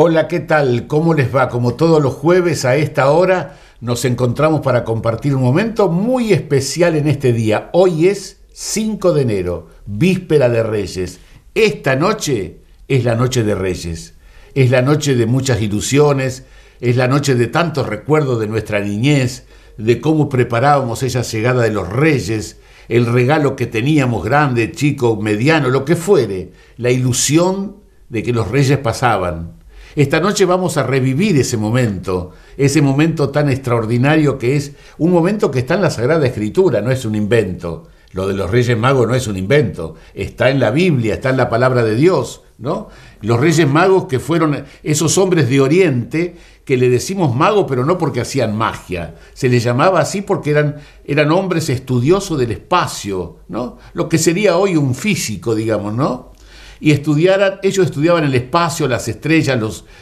Hola, ¿qué tal? ¿Cómo les va? Como todos los jueves a esta hora nos encontramos para compartir un momento muy especial en este día. Hoy es 5 de enero, víspera de Reyes. Esta noche es la noche de Reyes. Es la noche de muchas ilusiones, es la noche de tantos recuerdos de nuestra niñez, de cómo preparábamos esa llegada de los Reyes, el regalo que teníamos grande, chico, mediano, lo que fuere, la ilusión de que los Reyes pasaban esta noche vamos a revivir ese momento, ese momento tan extraordinario que es un momento que está en la Sagrada Escritura, no es un invento. Lo de los Reyes Magos no es un invento, está en la Biblia, está en la palabra de Dios, ¿no? Los Reyes Magos que fueron esos hombres de Oriente que le decimos magos, pero no porque hacían magia. Se les llamaba así porque eran, eran hombres estudiosos del espacio, ¿no? Lo que sería hoy un físico, digamos, ¿no? y estudiaran, ellos estudiaban el espacio, las estrellas,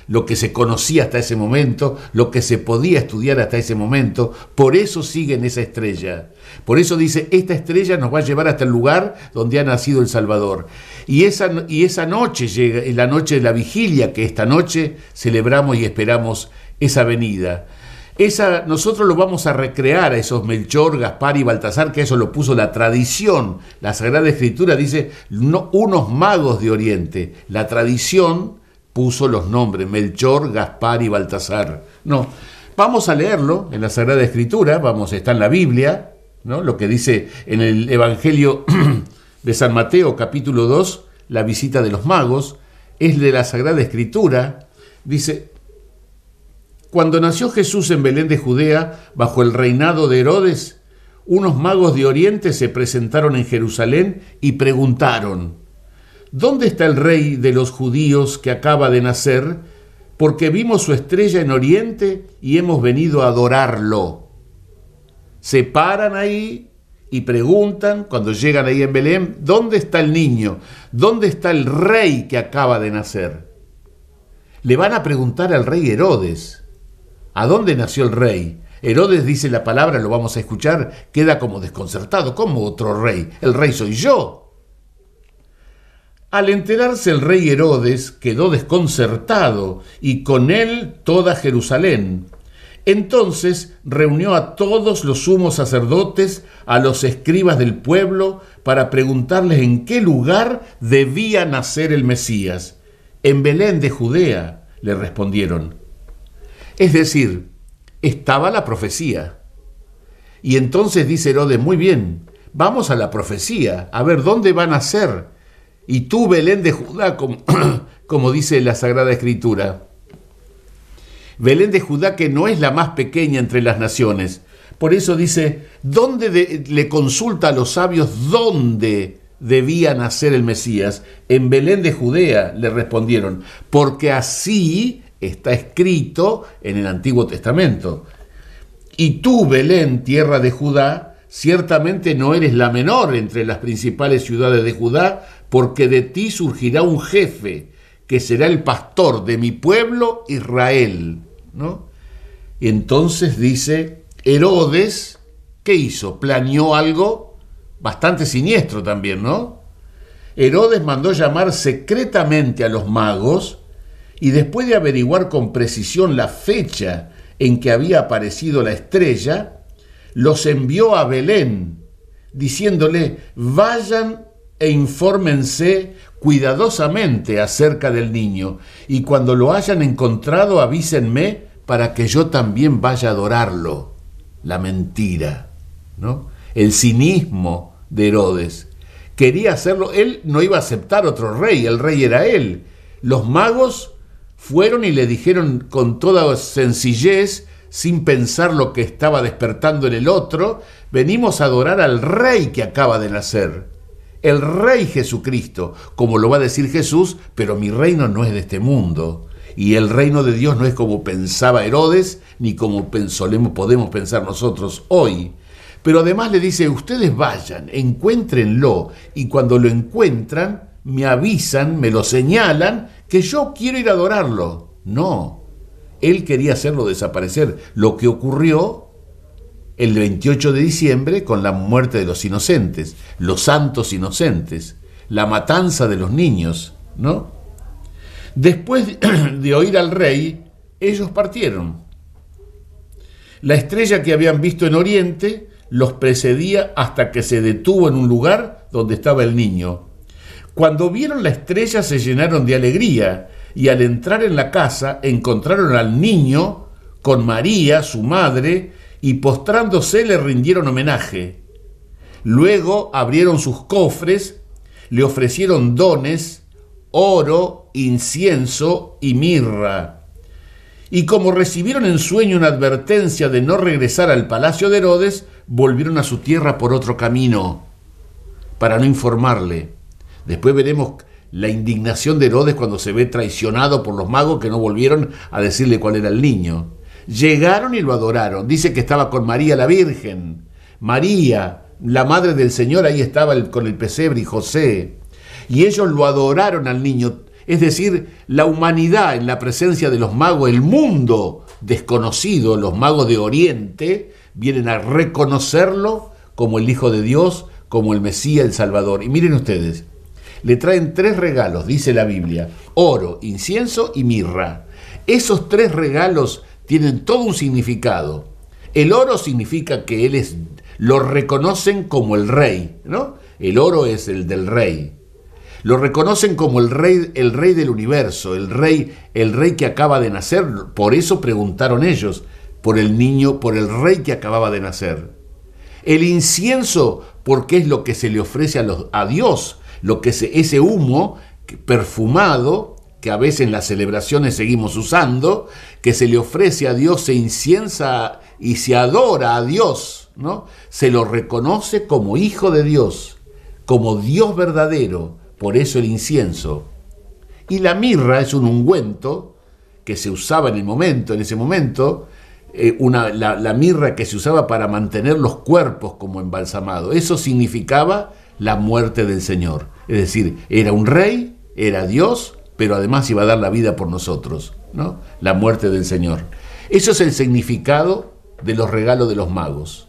lo que se conocía hasta ese momento, lo que se podía estudiar hasta ese momento, por eso siguen esa estrella. Por eso dice, esta estrella nos va a llevar hasta el lugar donde ha nacido el Salvador. Y esa, y esa noche llega, la noche de la vigilia, que esta noche celebramos y esperamos esa venida. Esa, nosotros lo vamos a recrear a esos Melchor, Gaspar y Baltasar, que eso lo puso la tradición. La Sagrada Escritura dice no, unos magos de Oriente. La tradición puso los nombres, Melchor, Gaspar y Baltasar. No, vamos a leerlo en la Sagrada Escritura, vamos, está en la Biblia, ¿no? lo que dice en el Evangelio de San Mateo capítulo 2, la visita de los magos, es de la Sagrada Escritura, dice, cuando nació Jesús en Belén de Judea, bajo el reinado de Herodes, unos magos de Oriente se presentaron en Jerusalén y preguntaron, ¿Dónde está el rey de los judíos que acaba de nacer? Porque vimos su estrella en Oriente y hemos venido a adorarlo. Se paran ahí y preguntan, cuando llegan ahí en Belén, ¿dónde está el niño? ¿Dónde está el rey que acaba de nacer? Le van a preguntar al rey Herodes. ¿A dónde nació el rey? Herodes dice la palabra, lo vamos a escuchar, queda como desconcertado. como otro rey? El rey soy yo. Al enterarse el rey Herodes quedó desconcertado y con él toda Jerusalén. Entonces reunió a todos los sumos sacerdotes, a los escribas del pueblo, para preguntarles en qué lugar debía nacer el Mesías. En Belén de Judea, le respondieron. Es decir, estaba la profecía. Y entonces dice Herodes, muy bien, vamos a la profecía, a ver dónde van a ser. Y tú, Belén de Judá, como, como dice la Sagrada Escritura. Belén de Judá que no es la más pequeña entre las naciones. Por eso dice, ¿dónde le consulta a los sabios dónde debía nacer el Mesías? En Belén de Judea le respondieron, porque así está escrito en el Antiguo Testamento. Y tú, Belén, tierra de Judá, ciertamente no eres la menor entre las principales ciudades de Judá, porque de ti surgirá un jefe que será el pastor de mi pueblo Israel. Y entonces dice, Herodes, ¿qué hizo? Planeó algo bastante siniestro también, ¿no? Herodes mandó llamar secretamente a los magos, y después de averiguar con precisión la fecha en que había aparecido la estrella, los envió a Belén, diciéndole, vayan e infórmense cuidadosamente acerca del niño, y cuando lo hayan encontrado avísenme para que yo también vaya a adorarlo. La mentira, ¿no? El cinismo de Herodes. Quería hacerlo, él no iba a aceptar otro rey, el rey era él. Los magos fueron y le dijeron con toda sencillez, sin pensar lo que estaba despertando en el otro, venimos a adorar al rey que acaba de nacer. El rey Jesucristo, como lo va a decir Jesús, pero mi reino no es de este mundo. Y el reino de Dios no es como pensaba Herodes, ni como podemos pensar nosotros hoy. Pero además le dice, ustedes vayan, encuéntrenlo, y cuando lo encuentran, me avisan, me lo señalan, que yo quiero ir a adorarlo. No, él quería hacerlo desaparecer, lo que ocurrió el 28 de diciembre con la muerte de los inocentes, los santos inocentes, la matanza de los niños, ¿no? Después de oír al rey, ellos partieron. La estrella que habían visto en Oriente los precedía hasta que se detuvo en un lugar donde estaba el niño. Cuando vieron la estrella se llenaron de alegría y al entrar en la casa encontraron al niño con María, su madre, y postrándose le rindieron homenaje. Luego abrieron sus cofres, le ofrecieron dones, oro, incienso y mirra. Y como recibieron en sueño una advertencia de no regresar al palacio de Herodes, volvieron a su tierra por otro camino, para no informarle. Después veremos la indignación de Herodes cuando se ve traicionado por los magos que no volvieron a decirle cuál era el niño. Llegaron y lo adoraron. Dice que estaba con María la Virgen. María, la madre del Señor, ahí estaba con el pesebre y José. Y ellos lo adoraron al niño. Es decir, la humanidad en la presencia de los magos, el mundo desconocido, los magos de Oriente, vienen a reconocerlo como el Hijo de Dios, como el Mesías, el Salvador. Y miren ustedes, le traen tres regalos, dice la Biblia, oro, incienso y mirra. Esos tres regalos tienen todo un significado. El oro significa que él lo reconocen como el rey, ¿no? El oro es el del rey. Lo reconocen como el rey, el rey del universo, el rey, el rey que acaba de nacer. Por eso preguntaron ellos por el niño, por el rey que acababa de nacer. El incienso porque es lo que se le ofrece a, Dios, lo que ese humo perfumado que a veces en las celebraciones seguimos usando, que se le ofrece a Dios, se inciensa y se adora a Dios, ¿no? Se lo reconoce como hijo de Dios, como Dios verdadero, por eso el incienso. Y la mirra es un ungüento que se usaba en el momento, en ese momento, eh, la, la, mirra que se usaba para mantener los cuerpos como embalsamado. Eso significaba la muerte del Señor. Es decir, era un rey, era Dios, pero además iba a dar la vida por nosotros, ¿no? La muerte del Señor. Eso es el significado de los regalos de los magos.